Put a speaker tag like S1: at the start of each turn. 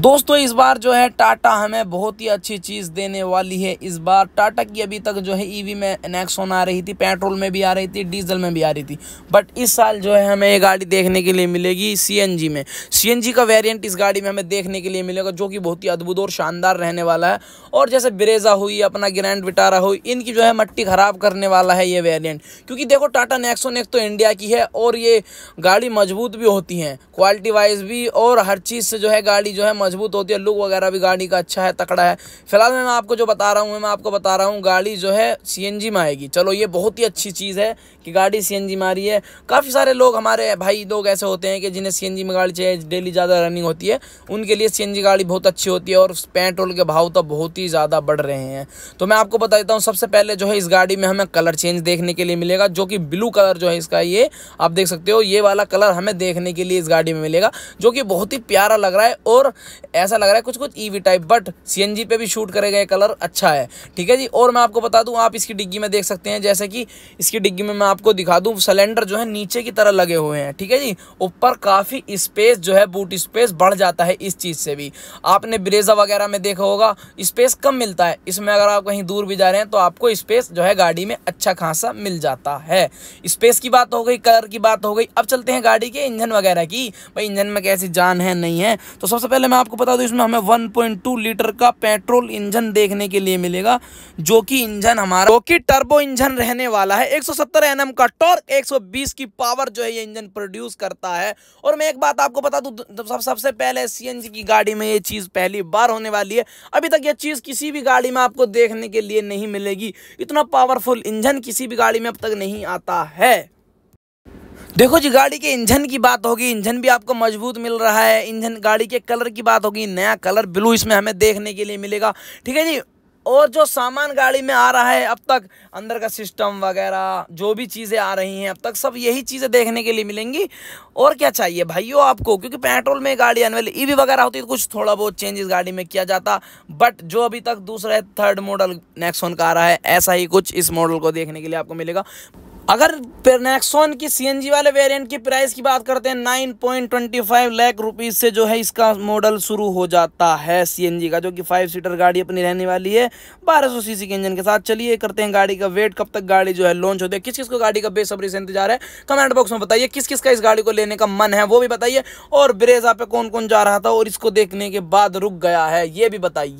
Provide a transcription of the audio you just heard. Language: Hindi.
S1: दोस्तों इस बार जो है टाटा हमें बहुत ही अच्छी चीज़ देने वाली है इस बार टाटा की अभी तक जो है ईवी e में नेक्सोन आ रही थी पेट्रोल में भी आ रही थी डीजल में भी आ रही थी बट इस साल जो है हमें ये गाड़ी देखने के लिए मिलेगी सीएनजी में सीएनजी का वेरिएंट इस गाड़ी में हमें देखने के लिए मिलेगा जो कि बहुत ही अद्भुत और शानदार रहने वाला है और जैसे ब्रेजा हुई अपना ग्रैंड विटारा हुई इनकी जो है मट्टी ख़राब करने वाला है ये वेरियंट क्योंकि देखो टाटा नेक्सोन एक तो इंडिया की है और ये गाड़ी मजबूत भी होती हैं क्वालिटी वाइज भी और हर चीज़ से जो है गाड़ी जो है मजबूत होती है लुक वगैरह भी गाड़ी का अच्छा है तकड़ा है फिलहाल मैं आपको जो बता रहा हूँ मैं आपको बता रहा हूँ गाड़ी जो है सी में आएगी चलो ये बहुत ही अच्छी चीज़ है कि गाड़ी सी में आ रही है काफ़ी सारे लोग हमारे भाई लोग ऐसे होते हैं कि जिन्हें सी में गाड़ी चाहिए डेली ज़्यादा रनिंग होती है उनके लिए सी गाड़ी बहुत अच्छी होती है और पेट्रोल के भाव तो बहुत ही ज़्यादा बढ़ रहे हैं तो मैं आपको बता देता हूँ सबसे पहले जो है इस गाड़ी में हमें कलर चेंज देखने के लिए मिलेगा जो कि ब्लू कलर जो है इसका ये आप देख सकते हो ये वाला कलर हमें देखने के लिए इस गाड़ी में मिलेगा जो कि बहुत ही प्यारा लग रहा है और ऐसा लग रहा है कुछ कुछ ईवी टाइप बट सीएनजी पे भी शूट करेगा ये कलर अच्छा है ठीक है जी और मैं आपको बता दूं आप इसकी डिग्गी में देख सकते हैं जैसे कि इसकी डिग्गी में मैं आपको दिखा दूं सिलेंडर जो है नीचे की तरह लगे हुए हैं ठीक है जी ऊपर काफ़ी स्पेस जो है बूट स्पेस बढ़ जाता है इस चीज़ से भी आपने ब्रेजा वगैरह में देखा होगा स्पेस कम मिलता है इसमें अगर आप कहीं दूर भी जा रहे हैं तो आपको स्पेस जो है गाड़ी में अच्छा खासा मिल जाता है स्पेस की बात हो गई कलर की बात हो गई अब चलते हैं गाड़ी के इंजन वगैरह की भाई इंजन में कैसी जान है नहीं है तो सबसे पहले मैं आप आपको बता दूँ इसमें हमें 1.2 लीटर का पेट्रोल इंजन देखने के लिए मिलेगा जो कि इंजन हमारा जो कि टर्बो इंजन रहने वाला है 170 एनएम का टॉर्क 120 की पावर जो है ये इंजन प्रोड्यूस करता है और मैं एक बात आपको बता दूँ सब सबसे पहले सीएनजी की गाड़ी में ये चीज़ पहली बार होने वाली है अभी तक ये चीज़ किसी भी गाड़ी में आपको देखने के लिए नहीं मिलेगी इतना पावरफुल इंजन किसी भी गाड़ी में अब तक नहीं आता है देखो जी गाड़ी के इंजन की बात होगी इंजन भी आपको मजबूत मिल रहा है इंजन गाड़ी के कलर की बात होगी नया कलर ब्लू इसमें हमें देखने के लिए मिलेगा ठीक है जी और जो सामान गाड़ी में आ रहा है अब तक अंदर का सिस्टम वगैरह जो भी चीज़ें आ रही हैं अब तक सब यही चीज़ें देखने के लिए मिलेंगी और क्या चाहिए भाइयों आपको क्योंकि पेट्रोल में गाड़ी आने वाली ई वगैरह होती तो कुछ थोड़ा बहुत चेंजेस गाड़ी में किया जाता बट जो अभी तक दूसरा है थर्ड मॉडल नेक्सोन का आ रहा है ऐसा ही कुछ इस मॉडल को देखने के लिए आपको मिलेगा अगर नेक्सॉन की सी वाले वेरिएंट की प्राइस की बात करते हैं nine point twenty five lakh rupees से जो है इसका मॉडल शुरू हो जाता है सी का जो कि फाइव सीटर गाड़ी अपनी रहने वाली है बारह सौ सी के इंजन के साथ चलिए करते हैं गाड़ी का वेट कब तक गाड़ी जो है लॉन्च होती है किस किस को गाड़ी का बेसब्री से इंतजार है कमेंट बॉक्स में बताइए किस किस का इस गाड़ी को लेने का मन है वो भी बताइए और ब्रेजा पे कौन कौन जा रहा था और इसको देखने के बाद रुक गया है ये भी बताइए